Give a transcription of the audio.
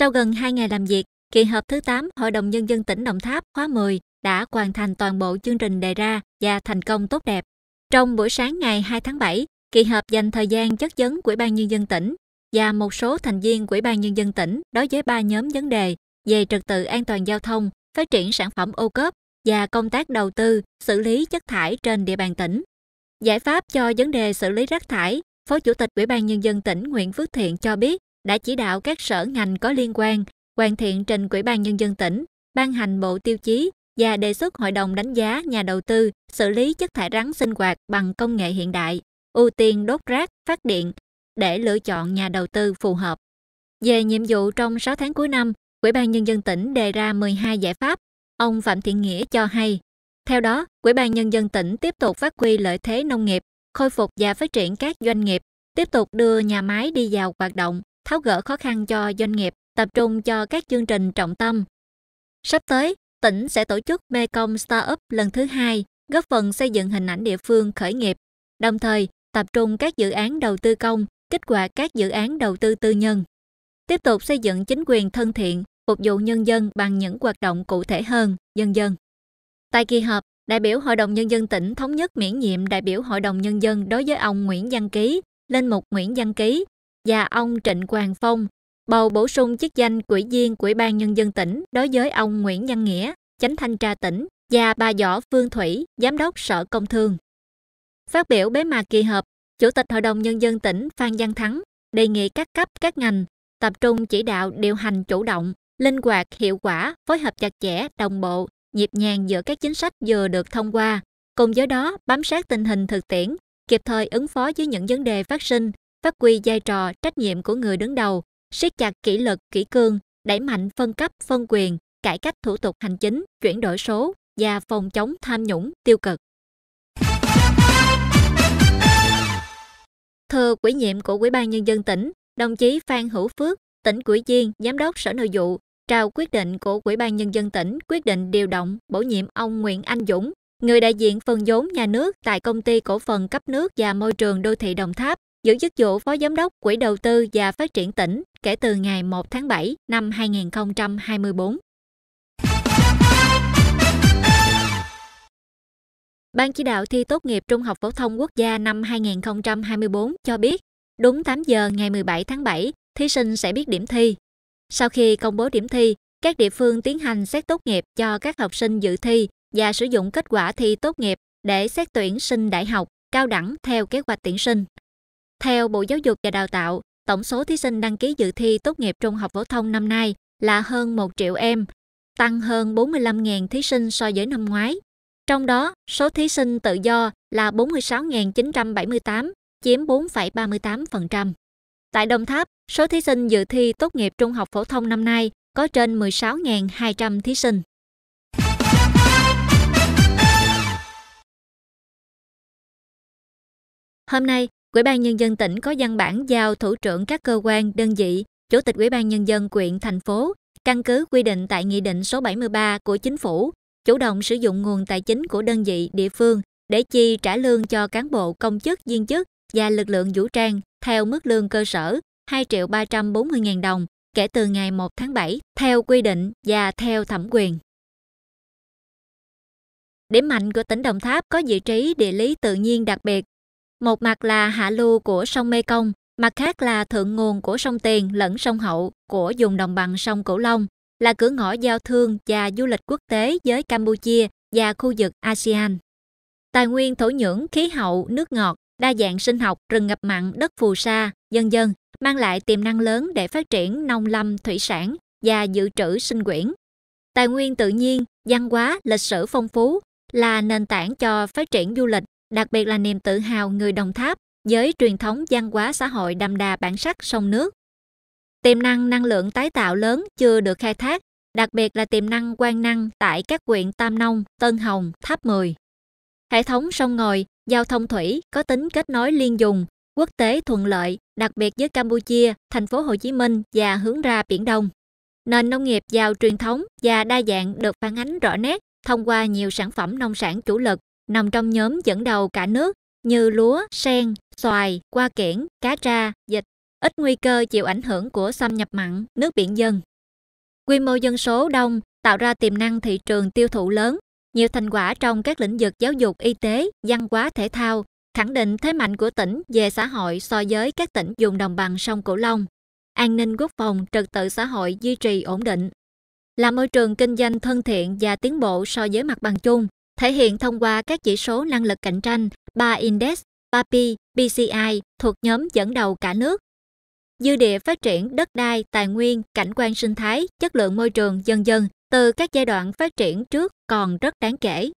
Sau gần 2 ngày làm việc, kỳ họp thứ 8 Hội đồng Nhân dân tỉnh Đồng Tháp khóa 10 đã hoàn thành toàn bộ chương trình đề ra và thành công tốt đẹp. Trong buổi sáng ngày 2 tháng 7, kỳ họp dành thời gian chất vấn Ủy ban Nhân dân tỉnh và một số thành viên Ủy ban Nhân dân tỉnh đối với ba nhóm vấn đề về trật tự an toàn giao thông, phát triển sản phẩm ô cốp và công tác đầu tư, xử lý chất thải trên địa bàn tỉnh. Giải pháp cho vấn đề xử lý rác thải, Phó Chủ tịch Ủy ban Nhân dân tỉnh Nguyễn Phước Thiện cho biết đã chỉ đạo các sở ngành có liên quan hoàn thiện trình Ủy ban Nhân dân tỉnh, ban hành bộ tiêu chí và đề xuất hội đồng đánh giá nhà đầu tư xử lý chất thải rắn sinh hoạt bằng công nghệ hiện đại, ưu tiên đốt rác, phát điện để lựa chọn nhà đầu tư phù hợp. Về nhiệm vụ trong 6 tháng cuối năm, Ủy ban Nhân dân tỉnh đề ra 12 giải pháp. Ông Phạm Thiện Nghĩa cho hay, theo đó, Ủy ban Nhân dân tỉnh tiếp tục phát huy lợi thế nông nghiệp, khôi phục và phát triển các doanh nghiệp, tiếp tục đưa nhà máy đi vào hoạt động, tháo gỡ khó khăn cho doanh nghiệp, tập trung cho các chương trình trọng tâm. Sắp tới, tỉnh sẽ tổ chức Mekong Startup lần thứ hai, góp phần xây dựng hình ảnh địa phương khởi nghiệp, đồng thời tập trung các dự án đầu tư công, kết quả các dự án đầu tư tư nhân. Tiếp tục xây dựng chính quyền thân thiện, phục vụ nhân dân bằng những hoạt động cụ thể hơn, dân dân. Tại kỳ họp, đại biểu Hội đồng Nhân dân tỉnh thống nhất miễn nhiệm đại biểu Hội đồng Nhân dân đối với ông Nguyễn Văn Ký lên mục Nguyễn Văn Ký và ông Trịnh Quang Phong, bầu bổ sung chức danh quỹ viên Ủy ban Nhân dân tỉnh đối với ông Nguyễn Văn Nghĩa, chánh thanh tra tỉnh và bà Võ Phương Thủy, giám đốc Sở Công Thương. Phát biểu bế mạc kỳ họp, Chủ tịch Hội đồng Nhân dân tỉnh Phan Văn Thắng đề nghị các cấp các ngành tập trung chỉ đạo điều hành chủ động, linh hoạt, hiệu quả, phối hợp chặt chẽ, đồng bộ, nhịp nhàng giữa các chính sách vừa được thông qua, cùng với đó bám sát tình hình thực tiễn, kịp thời ứng phó với những vấn đề phát sinh phát huy vai trò trách nhiệm của người đứng đầu, siết chặt kỷ luật kỷ cương, đẩy mạnh phân cấp phân quyền, cải cách thủ tục hành chính, chuyển đổi số và phòng chống tham nhũng tiêu cực. Thưa quỹ nhiệm của quỹ ban Nhân dân tỉnh, đồng chí Phan Hữu Phước, tỉnh ủy viên, giám đốc Sở Nội vụ, trao quyết định của quỹ ban Nhân dân tỉnh quyết định điều động bổ nhiệm ông Nguyễn Anh Dũng, người đại diện phần vốn nhà nước tại công ty cổ phần cấp nước và môi trường đô thị Đồng Tháp giữ chức vụ Phó Giám đốc Quỹ đầu tư và phát triển tỉnh kể từ ngày 1 tháng 7 năm 2024. Ban chỉ đạo thi tốt nghiệp Trung học phổ thông quốc gia năm 2024 cho biết, đúng 8 giờ ngày 17 tháng 7, thí sinh sẽ biết điểm thi. Sau khi công bố điểm thi, các địa phương tiến hành xét tốt nghiệp cho các học sinh dự thi và sử dụng kết quả thi tốt nghiệp để xét tuyển sinh đại học, cao đẳng theo kế hoạch tuyển sinh. Theo Bộ Giáo dục và Đào tạo, tổng số thí sinh đăng ký dự thi tốt nghiệp trung học phổ thông năm nay là hơn 1 triệu em, tăng hơn 45.000 thí sinh so với năm ngoái. Trong đó, số thí sinh tự do là 46.978, chiếm 4,38%. Tại Đồng Tháp, số thí sinh dự thi tốt nghiệp trung học phổ thông năm nay có trên 16.200 thí sinh. Hôm nay, Ủy ban nhân dân tỉnh có văn bản giao thủ trưởng các cơ quan, đơn vị, chủ tịch Ủy ban nhân dân quyện, thành phố căn cứ quy định tại Nghị định số 73 của Chính phủ, chủ động sử dụng nguồn tài chính của đơn vị địa phương để chi trả lương cho cán bộ công chức viên chức và lực lượng vũ trang theo mức lương cơ sở 2 triệu 340 000 đồng kể từ ngày 1 tháng 7 theo quy định và theo thẩm quyền. Điểm mạnh của tỉnh Đồng Tháp có vị trí địa lý tự nhiên đặc biệt một mặt là hạ lưu của sông Mê Công, mặt khác là thượng nguồn của sông Tiền lẫn sông Hậu của vùng đồng bằng sông Cửu Long, là cửa ngõ giao thương và du lịch quốc tế với Campuchia và khu vực ASEAN. Tài nguyên thổ nhưỡng, khí hậu, nước ngọt, đa dạng sinh học, rừng ngập mặn, đất phù sa, dân dân, mang lại tiềm năng lớn để phát triển nông lâm, thủy sản và dự trữ sinh quyển. Tài nguyên tự nhiên, văn hóa, lịch sử phong phú là nền tảng cho phát triển du lịch đặc biệt là niềm tự hào người Đồng Tháp với truyền thống văn hóa xã hội đậm đà bản sắc sông nước. Tiềm năng năng lượng tái tạo lớn chưa được khai thác, đặc biệt là tiềm năng quan năng tại các huyện Tam Nông, Tân Hồng, Tháp mười Hệ thống sông ngòi, giao thông thủy có tính kết nối liên dùng, quốc tế thuận lợi, đặc biệt với Campuchia, thành phố Hồ Chí Minh và hướng ra Biển Đông. Nền nông nghiệp giàu truyền thống và đa dạng được phản ánh rõ nét thông qua nhiều sản phẩm nông sản chủ lực nằm trong nhóm dẫn đầu cả nước như lúa, sen, xoài, hoa kiển, cá tra, dịch, ít nguy cơ chịu ảnh hưởng của xâm nhập mặn, nước biển dân. Quy mô dân số đông tạo ra tiềm năng thị trường tiêu thụ lớn, nhiều thành quả trong các lĩnh vực giáo dục, y tế, văn hóa thể thao, khẳng định thế mạnh của tỉnh về xã hội so với các tỉnh vùng đồng bằng sông Cửu Long. An ninh quốc phòng, trật tự xã hội duy trì ổn định. Là môi trường kinh doanh thân thiện và tiến bộ so với mặt bằng chung, thể hiện thông qua các chỉ số năng lực cạnh tranh 3 Index, 3P, PCI thuộc nhóm dẫn đầu cả nước. Dư địa phát triển đất đai, tài nguyên, cảnh quan sinh thái, chất lượng môi trường dân dân từ các giai đoạn phát triển trước còn rất đáng kể.